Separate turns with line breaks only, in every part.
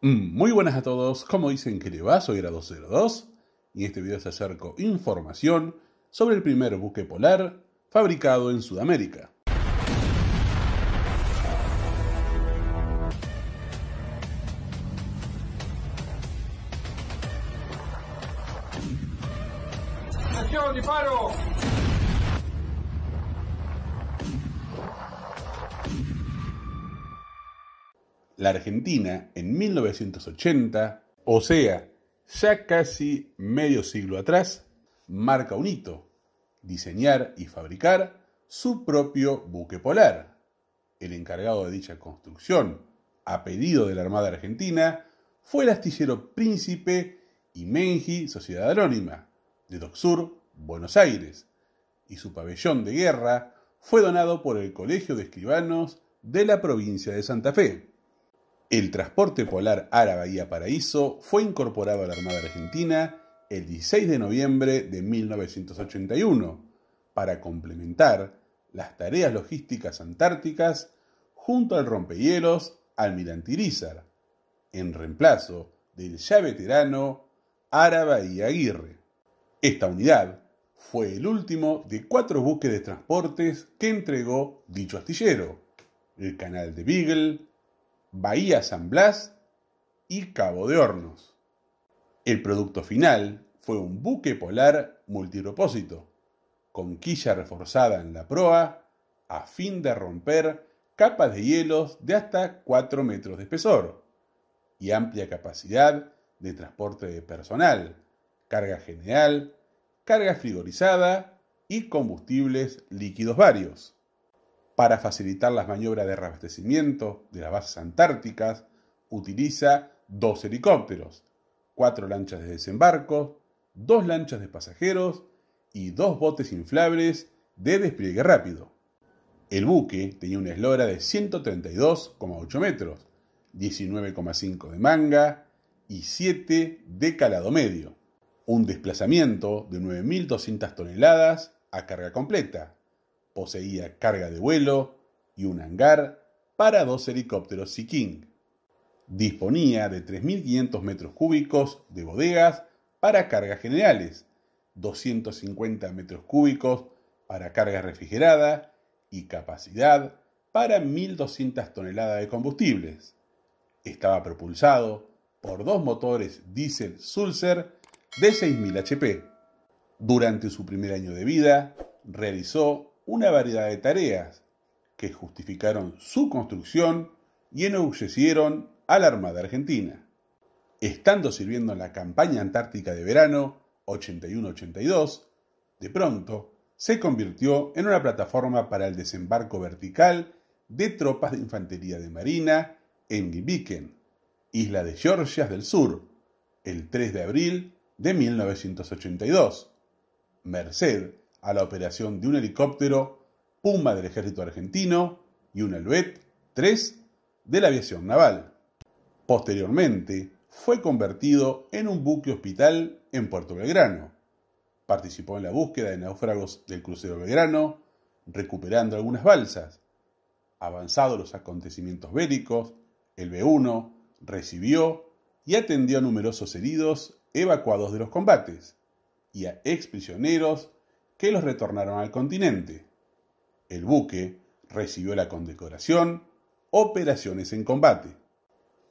Mm, muy buenas a todos, como dicen que le va? Soy a 202 y en este video se acerco información sobre el primer buque polar fabricado en Sudamérica. ¡Acción, disparo! la Argentina en 1980, o sea, ya casi medio siglo atrás, marca un hito, diseñar y fabricar su propio buque polar. El encargado de dicha construcción, a pedido de la Armada Argentina, fue el astillero Príncipe y Menji Sociedad Anónima, de Docsur, Buenos Aires, y su pabellón de guerra fue donado por el Colegio de Escribanos de la provincia de Santa Fe. El transporte polar árabe y Paraíso fue incorporado a la Armada Argentina el 16 de noviembre de 1981 para complementar las tareas logísticas antárticas junto al rompehielos Irizar en reemplazo del ya veterano Árabe y Aguirre. Esta unidad fue el último de cuatro buques de transportes que entregó dicho astillero, el Canal de Beagle, Bahía San Blas y Cabo de Hornos. El producto final fue un buque polar multipropósito, con quilla reforzada en la proa a fin de romper capas de hielos de hasta 4 metros de espesor y amplia capacidad de transporte de personal, carga general, carga frigorizada y combustibles líquidos varios para facilitar las maniobras de reabastecimiento de las bases antárticas, utiliza dos helicópteros, cuatro lanchas de desembarco, dos lanchas de pasajeros y dos botes inflables de despliegue rápido. El buque tenía una eslora de 132,8 metros, 19,5 de manga y 7 de calado medio. Un desplazamiento de 9.200 toneladas a carga completa, poseía carga de vuelo y un hangar para dos helicópteros Sea Disponía de 3.500 metros cúbicos de bodegas para cargas generales, 250 metros cúbicos para carga refrigerada y capacidad para 1.200 toneladas de combustibles. Estaba propulsado por dos motores diésel Sulzer de 6.000 HP. Durante su primer año de vida, realizó una variedad de tareas que justificaron su construcción y enorgullecieron a la Armada Argentina. Estando sirviendo en la campaña antártica de verano 81-82, de pronto se convirtió en una plataforma para el desembarco vertical de tropas de infantería de marina en Gibiken, isla de Georgias del Sur, el 3 de abril de 1982, merced a la operación de un helicóptero Puma del ejército argentino y un Helvet 3 de la aviación naval. Posteriormente, fue convertido en un buque hospital en Puerto Belgrano. Participó en la búsqueda de náufragos del crucero Belgrano, recuperando algunas balsas. Avanzados los acontecimientos bélicos, el B-1 recibió y atendió a numerosos heridos evacuados de los combates y a exprisioneros que los retornaron al continente. El buque recibió la condecoración Operaciones en combate.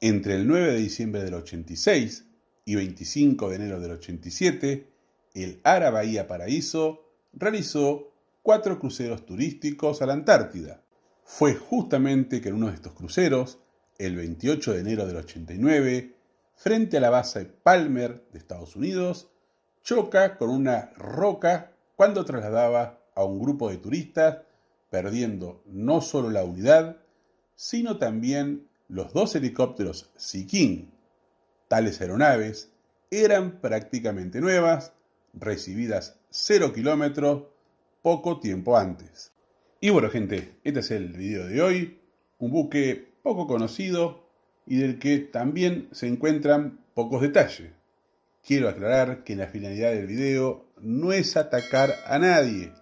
Entre el 9 de diciembre del 86 y 25 de enero del 87, el Ara Bahía Paraíso realizó cuatro cruceros turísticos a la Antártida. Fue justamente que en uno de estos cruceros, el 28 de enero del 89, frente a la base Palmer de Estados Unidos, choca con una roca cuando trasladaba a un grupo de turistas, perdiendo no solo la unidad, sino también los dos helicópteros Sikin. Tales aeronaves eran prácticamente nuevas, recibidas 0 kilómetros poco tiempo antes. Y bueno gente, este es el video de hoy, un buque poco conocido y del que también se encuentran pocos detalles. Quiero aclarar que la finalidad del video no es atacar a nadie,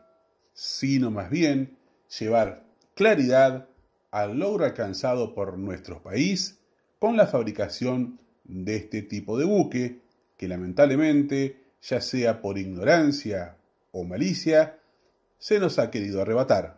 sino más bien llevar claridad al logro alcanzado por nuestro país con la fabricación de este tipo de buque que lamentablemente, ya sea por ignorancia o malicia, se nos ha querido arrebatar.